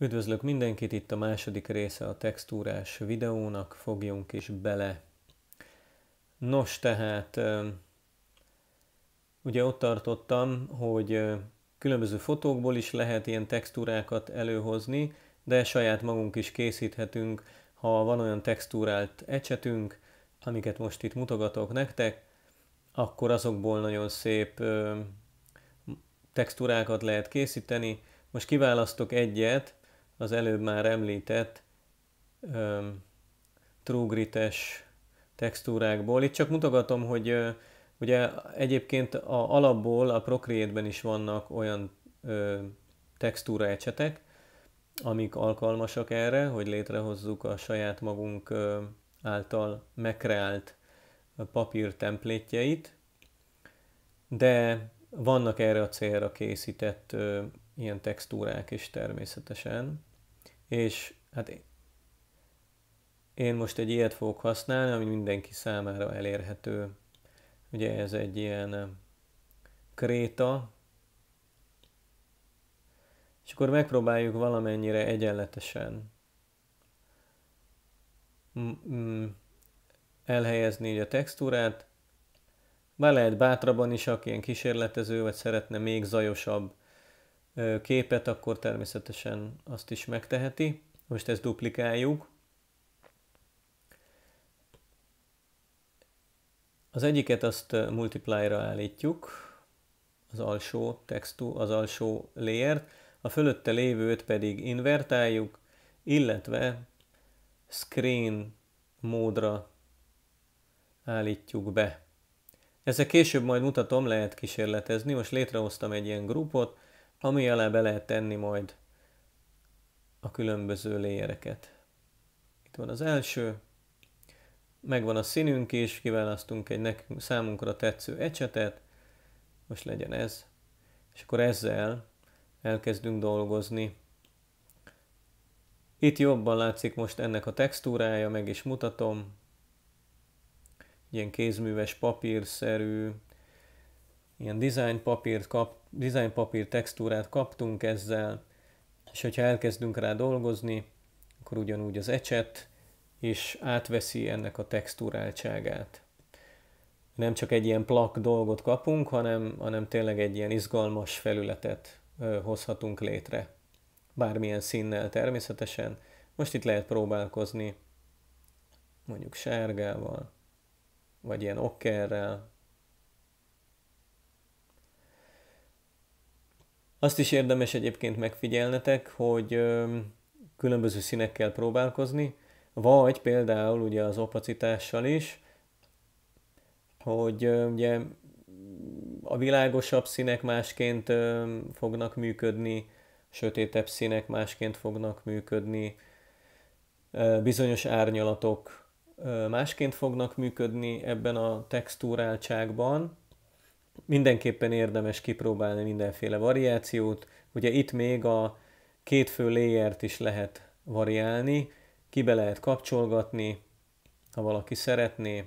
Üdvözlök mindenkit, itt a második része a textúrás videónak, fogjunk is bele. Nos, tehát ugye ott tartottam, hogy különböző fotókból is lehet ilyen textúrákat előhozni, de saját magunk is készíthetünk, ha van olyan textúrált ecsetünk, amiket most itt mutogatok nektek, akkor azokból nagyon szép textúrákat lehet készíteni. Most kiválasztok egyet, az előbb már említett um, textúrákból. Itt csak mutogatom, hogy ugye egyébként a, alapból a Procreate-ben is vannak olyan textúraecsetek, textúra ecsetek, amik alkalmasak erre, hogy létrehozzuk a saját magunk által megkreált papír templétjeit, de vannak erre a célra készített ö, ilyen textúrák is természetesen és hát én, én most egy ilyet fogok használni, ami mindenki számára elérhető. Ugye ez egy ilyen kréta, és akkor megpróbáljuk valamennyire egyenletesen elhelyezni így a textúrát. Bár lehet bátrabban is, aki ilyen kísérletező, vagy szeretne még zajosabb képet, akkor természetesen azt is megteheti. Most ezt duplikáljuk. Az egyiket azt multiply-ra állítjuk, az alsó textú, az alsó layer a fölötte lévőt pedig invertáljuk, illetve screen módra állítjuk be. Ezzel később majd mutatom, lehet kísérletezni. Most létrehoztam egy ilyen grupot, ami alá be lehet tenni majd a különböző léjereket. Itt van az első, megvan a színünk is, kiválasztunk egy nekünk, számunkra tetsző ecsetet, most legyen ez, és akkor ezzel elkezdünk dolgozni. Itt jobban látszik most ennek a textúrája, meg is mutatom, ilyen kézműves papírszerű ilyen design papírt, kap, design papír textúrát kaptunk ezzel, és hogyha elkezdünk rá dolgozni, akkor ugyanúgy az ecset is átveszi ennek a textúráltságát. Nem csak egy ilyen plak dolgot kapunk, hanem, hanem tényleg egy ilyen izgalmas felületet ö, hozhatunk létre. Bármilyen színnel természetesen. Most itt lehet próbálkozni mondjuk sárgával, vagy ilyen okkerrel, Azt is érdemes egyébként megfigyelnetek, hogy különböző színekkel próbálkozni, vagy például ugye az opacitással is, hogy ugye a világosabb színek másként fognak működni, sötétebb színek másként fognak működni, bizonyos árnyalatok másként fognak működni ebben a textúráltságban, mindenképpen érdemes kipróbálni mindenféle variációt. Ugye itt még a két fő layert is lehet variálni, kibe lehet kapcsolgatni, ha valaki szeretné.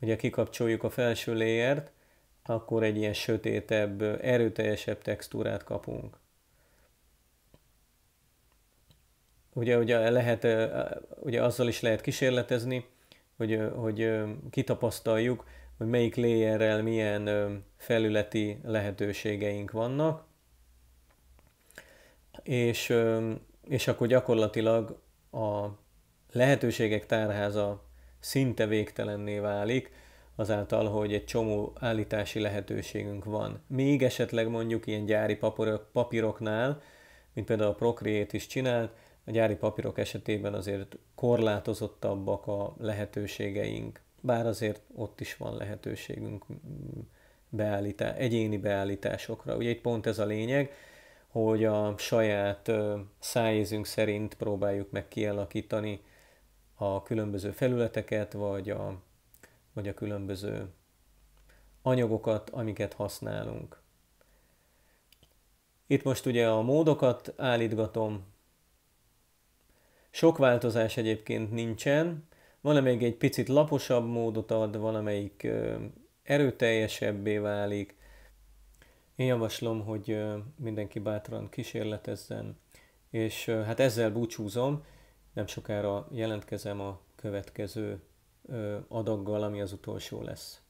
Ugye kikapcsoljuk a felső layert, akkor egy ilyen sötétebb, erőteljesebb textúrát kapunk. Ugye, ugye, lehet, ugye azzal is lehet kísérletezni, hogy, hogy kitapasztaljuk, hogy melyik layerrel milyen felületi lehetőségeink vannak, és, és akkor gyakorlatilag a lehetőségek tárháza szinte végtelenné válik, azáltal, hogy egy csomó állítási lehetőségünk van. Még esetleg mondjuk ilyen gyári papíroknál, mint például a Procreate is csinált, a gyári papírok esetében azért korlátozottabbak a lehetőségeink bár azért ott is van lehetőségünk beállítá, egyéni beállításokra. Ugye itt pont ez a lényeg, hogy a saját szájézünk szerint próbáljuk meg kialakítani a különböző felületeket, vagy a, vagy a különböző anyagokat, amiket használunk. Itt most ugye a módokat állítgatom. Sok változás egyébként nincsen, valamelyik egy picit laposabb módot ad, valamelyik erőteljesebbé válik. Én javaslom, hogy mindenki bátran kísérletezzen, és hát ezzel búcsúzom, nem sokára jelentkezem a következő adaggal, ami az utolsó lesz.